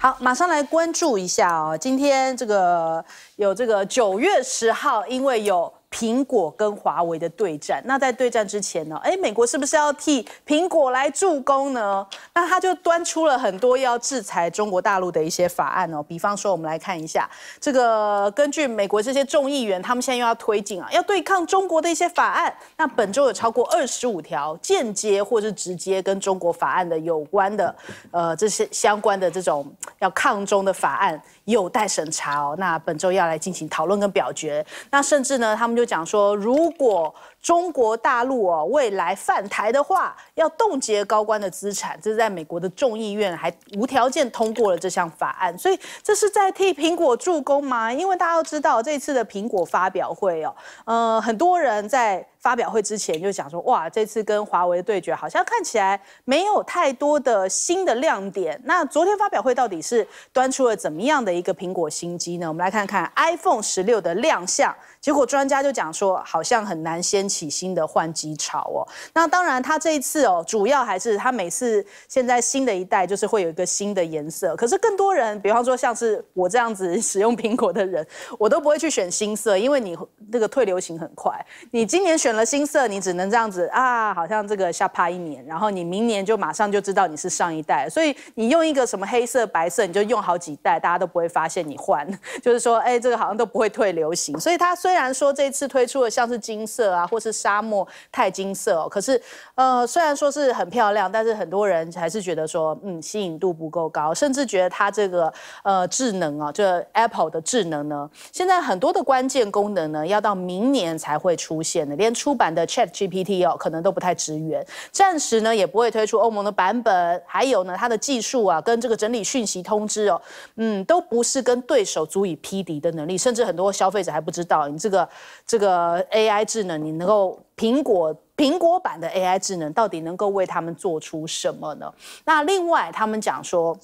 好，马上来关注一下哦。今天这个有这个九月十号，因为有。苹果跟华为的对战，那在对战之前呢？哎，美国是不是要替苹果来助攻呢？那他就端出了很多要制裁中国大陆的一些法案哦。比方说，我们来看一下，这个根据美国这些众议员，他们现在又要推进啊，要对抗中国的一些法案。那本周有超过二十五条间接或是直接跟中国法案的有关的，呃，这些相关的这种要抗中的法案。有待审查哦。那本周要来进行讨论跟表决。那甚至呢，他们就讲说，如果中国大陆哦未来犯台的话，要冻结高官的资产。这是在美国的众议院还无条件通过了这项法案，所以这是在替苹果助攻吗？因为大家都知道这次的苹果发表会哦，呃，很多人在。发表会之前就讲说，哇，这次跟华为的对决好像看起来没有太多的新的亮点。那昨天发表会到底是端出了怎么样的一个苹果新机呢？我们来看看 iPhone 十六的亮相。结果专家就讲说，好像很难掀起新的换机潮哦。那当然，他这一次哦，主要还是他每次现在新的一代就是会有一个新的颜色。可是更多人，比方说像是我这样子使用苹果的人，我都不会去选新色，因为你那个退流行很快。你今年选。选了新色，你只能这样子啊，好像这个下趴一年，然后你明年就马上就知道你是上一代。所以你用一个什么黑色、白色，你就用好几代，大家都不会发现你换。就是说，哎，这个好像都不会退流行。所以它虽然说这次推出的像是金色啊，或是沙漠钛金色哦，可是呃，虽然说是很漂亮，但是很多人还是觉得说，嗯，吸引度不够高，甚至觉得它这个呃智能啊，就 Apple 的智能呢，现在很多的关键功能呢，要到明年才会出现的，连。出版的 Chat GPT 哦，可能都不太支援，暂时呢也不会推出欧盟的版本。还有呢，它的技术啊，跟这个整理讯息通知哦，嗯，都不是跟对手足以匹敌的能力。甚至很多消费者还不知道，你这个这个 AI 智能，你能够苹果苹果版的 AI 智能到底能够为他们做出什么呢？那另外他们讲说。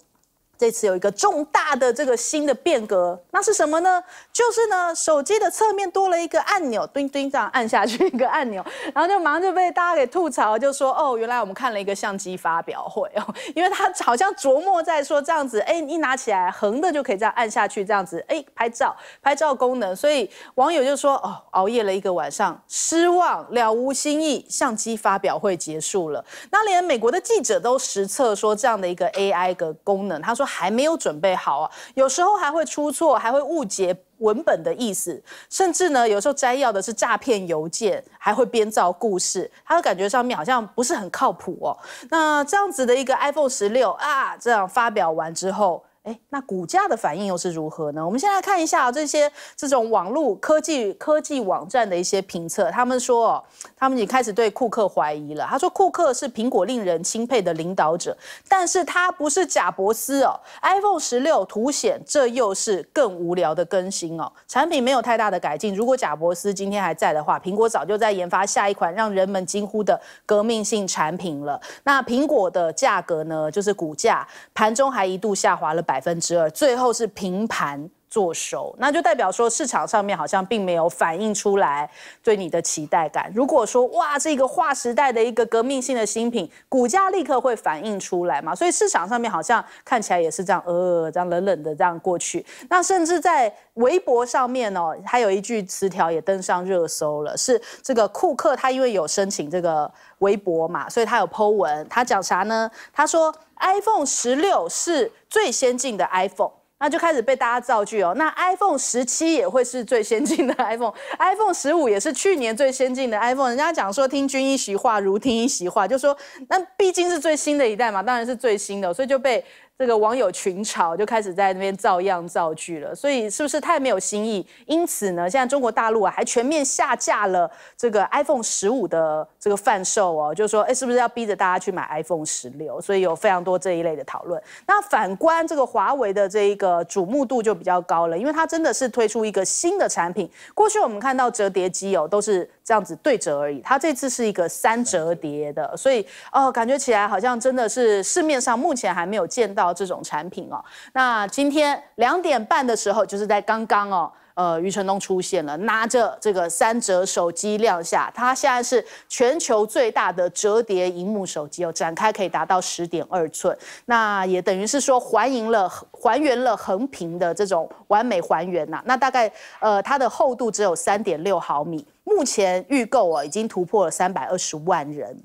这次有一个重大的这个新的变革，那是什么呢？就是呢，手机的侧面多了一个按钮，叮叮这样按下去一个按钮，然后就马上就被大家给吐槽，就说哦，原来我们看了一个相机发表会哦，因为他好像琢磨在说这样子，哎，一拿起来横的就可以这样按下去，这样子哎拍照拍照功能，所以网友就说哦，熬夜了一个晚上，失望了无新意，相机发表会结束了。那连美国的记者都实测说这样的一个 AI 个功能，他说。还没有准备好啊，有时候还会出错，还会误解文本的意思，甚至呢，有时候摘要的是诈骗邮件，还会编造故事，他的感觉上面好像不是很靠谱哦。那这样子的一个 iPhone 十六啊，这样发表完之后。哎，那股价的反应又是如何呢？我们先来看一下这些这种网络科技科技网站的一些评测，他们说哦，他们已经开始对库克怀疑了。他说库克是苹果令人钦佩的领导者，但是他不是贾伯斯哦。iPhone 十六凸显这又是更无聊的更新哦，产品没有太大的改进。如果贾伯斯今天还在的话，苹果早就在研发下一款让人们惊呼的革命性产品了。那苹果的价格呢？就是股价盘中还一度下滑了百。百分之二，最后是平盘。做熟，那就代表说市场上面好像并没有反映出来对你的期待感。如果说哇，这个划时代的一个革命性的新品，股价立刻会反映出来嘛？所以市场上面好像看起来也是这样，呃，这样冷冷的这样过去。那甚至在微博上面哦，它有一句词条也登上热搜了，是这个库克他因为有申请这个微博嘛，所以他有 Po 文，他讲啥呢？他说 iPhone 十六是最先进的 iPhone。那就开始被大家造句哦。那 iPhone 十七也会是最先进的 iPhone，iPhone 十五也是去年最先进的 iPhone。人家讲说听君一席话，如听一席话，就说那毕竟是最新的一代嘛，当然是最新的，所以就被。这个网友群嘲就开始在那边造样造句了，所以是不是太没有新意？因此呢，现在中国大陆啊还全面下架了这个 iPhone 十五的这个贩售哦，就是说，哎，是不是要逼着大家去买 iPhone 十六？所以有非常多这一类的讨论。那反观这个华为的这一个瞩目度就比较高了，因为它真的是推出一个新的产品。过去我们看到折叠机哦都是这样子对折而已，它这次是一个三折叠的，所以哦感觉起来好像真的是市面上目前还没有见到。到这种产品哦，那今天两点半的时候，就是在刚刚哦，呃，余承东出现了，拿着这个三折手机亮下，它现在是全球最大的折叠荧幕手机哦，展开可以达到十点二寸，那也等于是说还原了还原了横屏的这种完美还原呐，那大概呃，它的厚度只有三点六毫米，目前预购哦已经突破了三百二十万人。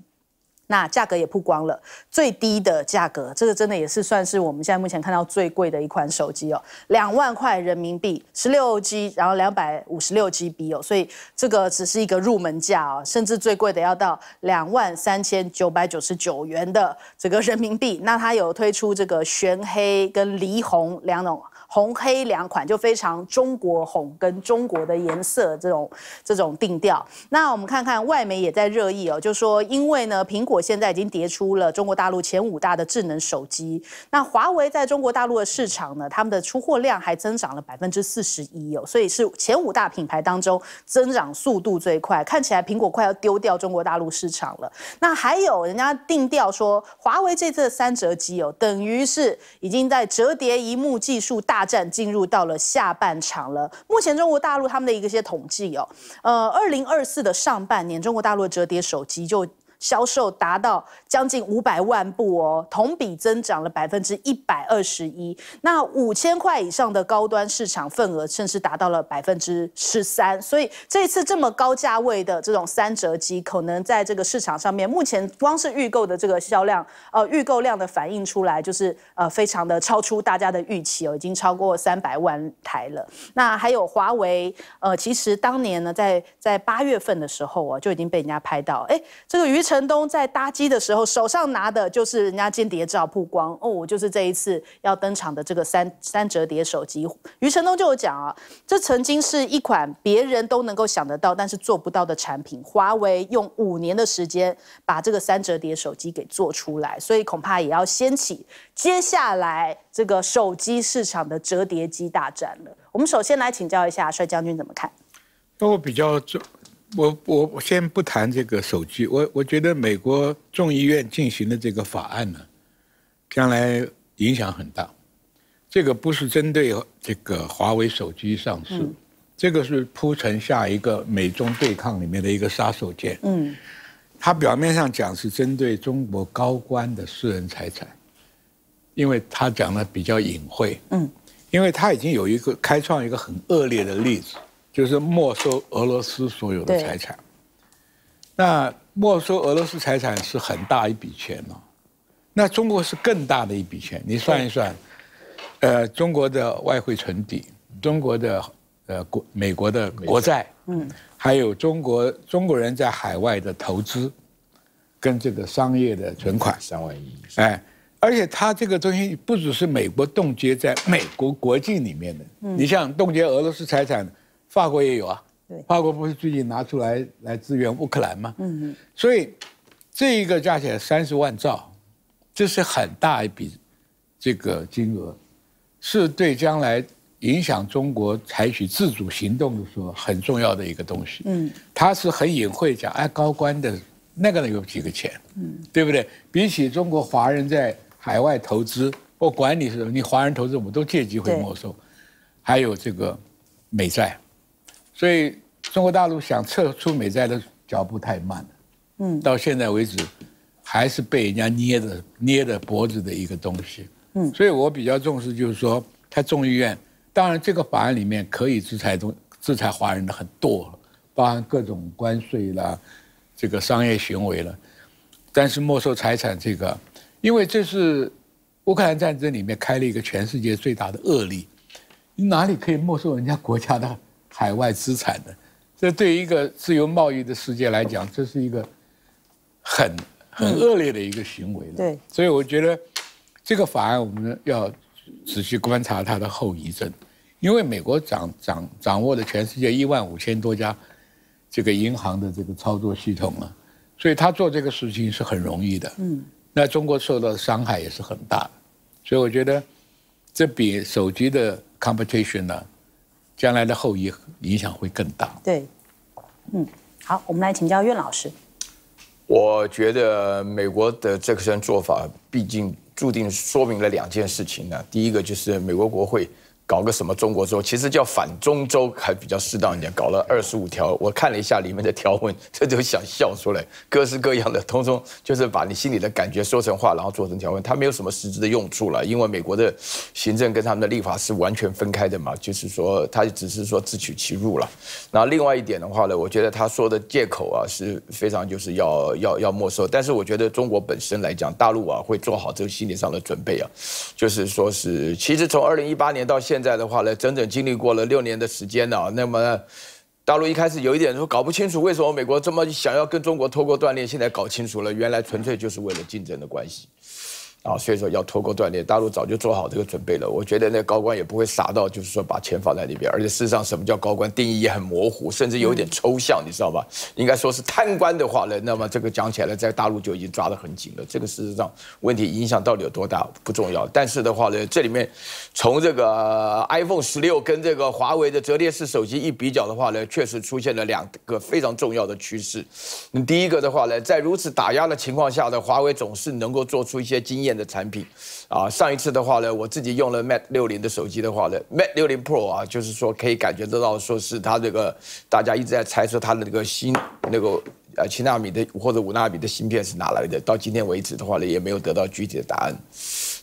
那价格也曝光了，最低的价格，这个真的也是算是我们现在目前看到最贵的一款手机哦，两万块人民币，十六 G，然后两百五十六 G B 哦，所以这个只是一个入门价哦，甚至最贵的要到两万三千九百九十九元的这个人民币，那它有推出这个玄黑跟霓虹两种。红黑两款就非常中国红跟中国的颜色这种这种定调。那我们看看外媒也在热议哦，就说因为呢，苹果现在已经跌出了中国大陆前五大的智能手机。那华为在中国大陆的市场呢，他们的出货量还增长了百分之四十一哦，所以是前五大品牌当中增长速度最快。看起来苹果快要丢掉中国大陆市场了。那还有人家定调说，华为这次的三折机哦，等于是已经在折叠荧幕技术大。大战进入到了下半场了。目前中国大陆他们的一个一些统计哦，呃，二零二四的上半年，中国大陆折叠手机就。销售达到将近五百万部哦，同比增长了百分之一百二十一。那五千块以上的高端市场份额，甚至达到了百分之十三。所以这一次这么高价位的这种三折机，可能在这个市场上面，目前光是预购的这个销量，呃，预购量的反映出来，就是呃，非常的超出大家的预期哦，已经超过三百万台了。那还有华为，呃，其实当年呢，在在八月份的时候啊，就已经被人家拍到，哎，这个鱼。陈东在搭机的时候，手上拿的就是人家间谍照曝光哦，就是这一次要登场的这个三三折叠手机。余承东就有讲啊，这曾经是一款别人都能够想得到，但是做不到的产品。华为用五年的时间把这个三折叠手机给做出来，所以恐怕也要掀起接下来这个手机市场的折叠机大战了。我们首先来请教一下帅将军怎么看？那我比较就。我我先不谈这个手机，我我觉得美国众议院进行的这个法案呢，将来影响很大。这个不是针对这个华为手机上市，这个是铺成下一个美中对抗里面的一个杀手锏。嗯，它表面上讲是针对中国高官的私人财产，因为他讲的比较隐晦。嗯，因为他已经有一个开创一个很恶劣的例子。就是没收俄罗斯所有的财产，那没收俄罗斯财产是很大一笔钱哦。那中国是更大的一笔钱，你算一算，呃，中国的外汇存底，中国的呃国美国的国债，嗯，还有中国中国人在海外的投资，跟这个商业的存款三万亿哎，而且他这个东西不只是美国冻结在美国国境里面的，你像冻结俄罗斯财产。法国也有啊，法国不是最近拿出来来支援乌克兰吗？嗯嗯，所以这一个加起来三十万兆，这是很大一笔这个金额，是对将来影响中国采取自主行动的时候很重要的一个东西。嗯，他是很隐晦讲，哎，高官的那个人有几个钱？嗯，对不对？比起中国华人在海外投资，我管你是你华人投资，我们都借机会没收。还有这个美债。所以，中国大陆想撤出美债的脚步太慢了。嗯，到现在为止，还是被人家捏着捏着脖子的一个东西。嗯，所以我比较重视，就是说，他众议院当然这个法案里面可以制裁中制裁华人的很多，包含各种关税啦，这个商业行为了，但是没收财产这个，因为这是乌克兰战争里面开了一个全世界最大的恶例，你哪里可以没收人家国家的？海外资产的，这对于一个自由贸易的世界来讲，这是一个很很恶劣的一个行为。对，所以我觉得这个法案我们要仔细观察它的后遗症，因为美国掌掌掌握了全世界一万五千多家这个银行的这个操作系统啊，所以他做这个事情是很容易的。嗯，那中国受到的伤害也是很大，所以我觉得这比手机的 competition 呢。将来的后遗影响会更大。对，嗯，好，我们来请教苑老师。我觉得美国的这个做法，毕竟注定说明了两件事情呢。第一个就是美国国会。搞个什么中国周，其实叫反中周还比较适当一点。搞了二十五条，我看了一下里面的条文，这就想笑出来，各式各样的，通通就是把你心里的感觉说成话，然后做成条文，它没有什么实质的用处了。因为美国的行政跟他们的立法是完全分开的嘛，就是说他只是说自取其辱了。然后另外一点的话呢，我觉得他说的借口啊是非常就是要要要没收，但是我觉得中国本身来讲，大陆啊会做好这个心理上的准备啊，就是说是其实从二零一八年到现。现在的话呢，整整经历过了六年的时间呢。那么，大陆一开始有一点说搞不清楚，为什么美国这么想要跟中国脱钩锻炼？现在搞清楚了，原来纯粹就是为了竞争的关系。啊，所以说要脱钩断裂，大陆早就做好这个准备了。我觉得那高官也不会傻到，就是说把钱放在里边。而且事实上，什么叫高官，定义也很模糊，甚至有点抽象，你知道吧？应该说是贪官的话呢，那么这个讲起来，在大陆就已经抓得很紧了。这个事实上，问题影响到底有多大不重要，但是的话呢，这里面，从这个 iPhone 十六跟这个华为的折叠式手机一比较的话呢，确实出现了两个非常重要的趋势。那第一个的话呢，在如此打压的情况下的华为，总是能够做出一些经验。的产品，啊，上一次的话呢，我自己用了 Mate 六零的手机的话呢，Mate 六零 Pro 啊，就是说可以感觉得到，说是它这个大家一直在猜测它的那个新那个呃七纳米的或者五纳米的芯片是哪来的，到今天为止的话呢，也没有得到具体的答案。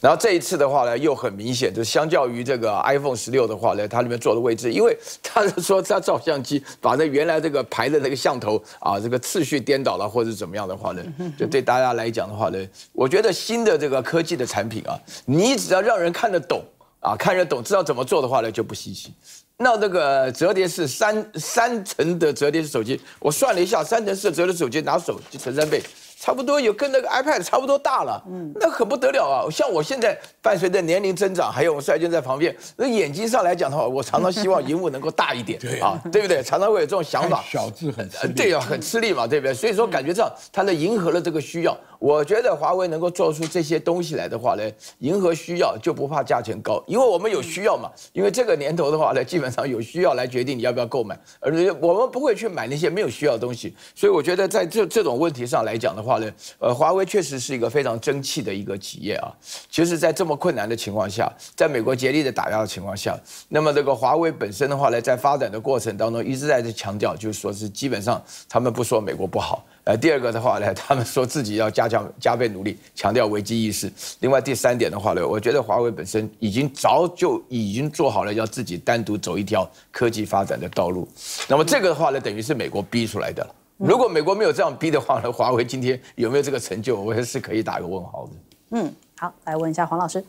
然后这一次的话呢，又很明显，就相较于这个 iPhone 十六的话呢，它里面做的位置，因为他是说他照相机把那原来这个排的那个像头啊，这个次序颠倒了，或者怎么样的话呢，就对大家来讲的话呢，我觉得新的这个科技的产品啊，你只要让人看得懂啊，看得懂，知道怎么做的话呢，就不稀奇。那这个折叠式三三层的折叠式手机，我算了一下，三层式折叠手机拿手机乘三倍。差不多有跟那个 iPad 差不多大了，嗯，那很不得了啊！像我现在伴随着年龄增长，还有我帅军在旁边，那眼睛上来讲的话，我常常希望荧幕能够大一点，对啊，对不对？常常会有这种想法，小字很对啊，很吃力嘛，对不对？所以说感觉这样，它呢迎合了这个需要。我觉得华为能够做出这些东西来的话呢，迎合需要就不怕价钱高，因为我们有需要嘛。因为这个年头的话呢，基本上有需要来决定你要不要购买，而我们不会去买那些没有需要的东西。所以我觉得在这这种问题上来讲的话呢，呃，华为确实是一个非常争气的一个企业啊。其实，在这么困难的情况下，在美国竭力的打压的情况下，那么这个华为本身的话呢，在发展的过程当中，一直在这强调，就是说是基本上他们不说美国不好。呃，第二个的话呢，他们说自己要加强加倍努力，强调危机意识。另外第三点的话呢，我觉得华为本身已经早就已经做好了，要自己单独走一条科技发展的道路。那么这个的话呢，等于是美国逼出来的了。如果美国没有这样逼的话呢，华为今天有没有这个成就，我也是可以打一个问号的。嗯，好，来问一下黄老师，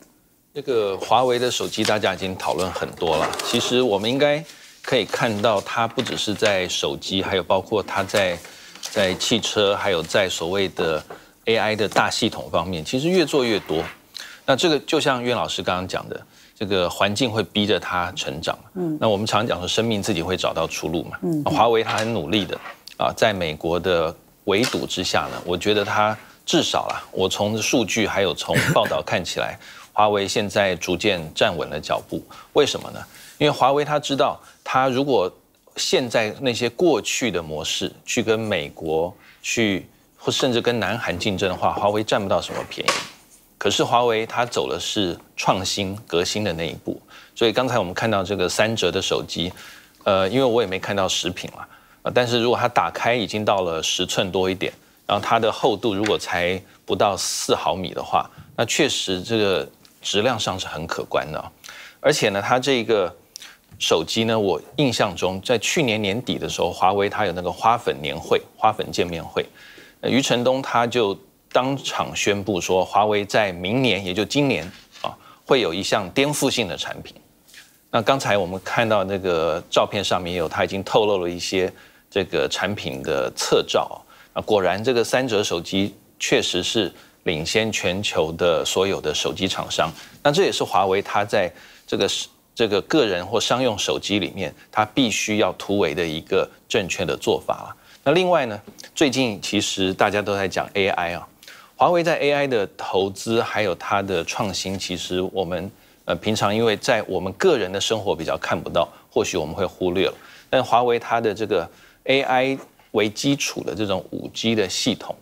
这个华为的手机大家已经讨论很多了。其实我们应该可以看到，它不只是在手机，还有包括它在。在汽车，还有在所谓的 AI 的大系统方面，其实越做越多。那这个就像岳老师刚刚讲的，这个环境会逼着它成长。嗯，那我们常讲说，生命自己会找到出路嘛。嗯，华为它很努力的啊，在美国的围堵之下呢，我觉得它至少啦，我从数据还有从报道看起来，华为现在逐渐站稳了脚步。为什么呢？因为华为它知道，它如果现在那些过去的模式去跟美国去，或甚至跟南韩竞争的话，华为占不到什么便宜。可是华为它走的是创新革新的那一步，所以刚才我们看到这个三折的手机，呃，因为我也没看到食品了啊。但是如果它打开已经到了十寸多一点，然后它的厚度如果才不到四毫米的话，那确实这个质量上是很可观的，而且呢，它这个。手机呢？我印象中，在去年年底的时候，华为它有那个花粉年会、花粉见面会，余承东他就当场宣布说，华为在明年，也就今年啊，会有一项颠覆性的产品。那刚才我们看到那个照片上面也有，他已经透露了一些这个产品的侧照啊。果然，这个三折手机确实是领先全球的所有的手机厂商。那这也是华为它在这个是。这个个人或商用手机里面，它必须要突围的一个正确的做法了。那另外呢，最近其实大家都在讲 AI 啊，华为在 AI 的投资还有它的创新，其实我们呃平常因为在我们个人的生活比较看不到，或许我们会忽略了。但华为它的这个 AI 为基础的这种 5G 的系统，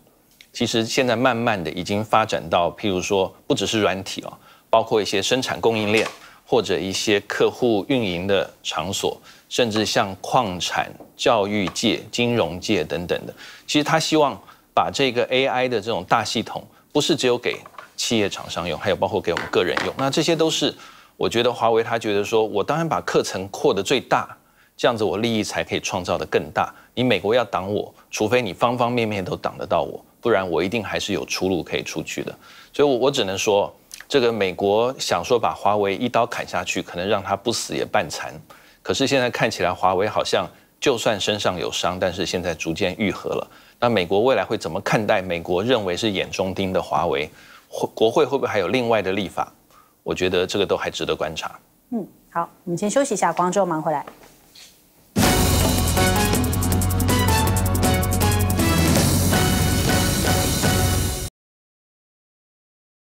其实现在慢慢的已经发展到，譬如说不只是软体啊，包括一些生产供应链。或者一些客户运营的场所，甚至像矿产、教育界、金融界等等的，其实他希望把这个 AI 的这种大系统，不是只有给企业厂商用，还有包括给我们个人用。那这些都是，我觉得华为他觉得说，我当然把课程扩得最大，这样子我利益才可以创造的更大。你美国要挡我，除非你方方面面都挡得到我，不然我一定还是有出路可以出去的。所以，我我只能说。这个美国想说把华为一刀砍下去，可能让他不死也半残。可是现在看起来，华为好像就算身上有伤，但是现在逐渐愈合了。那美国未来会怎么看待美国认为是眼中钉的华为？国会会不会还有另外的立法？我觉得这个都还值得观察。嗯，好，我们先休息一下，光州忙回来。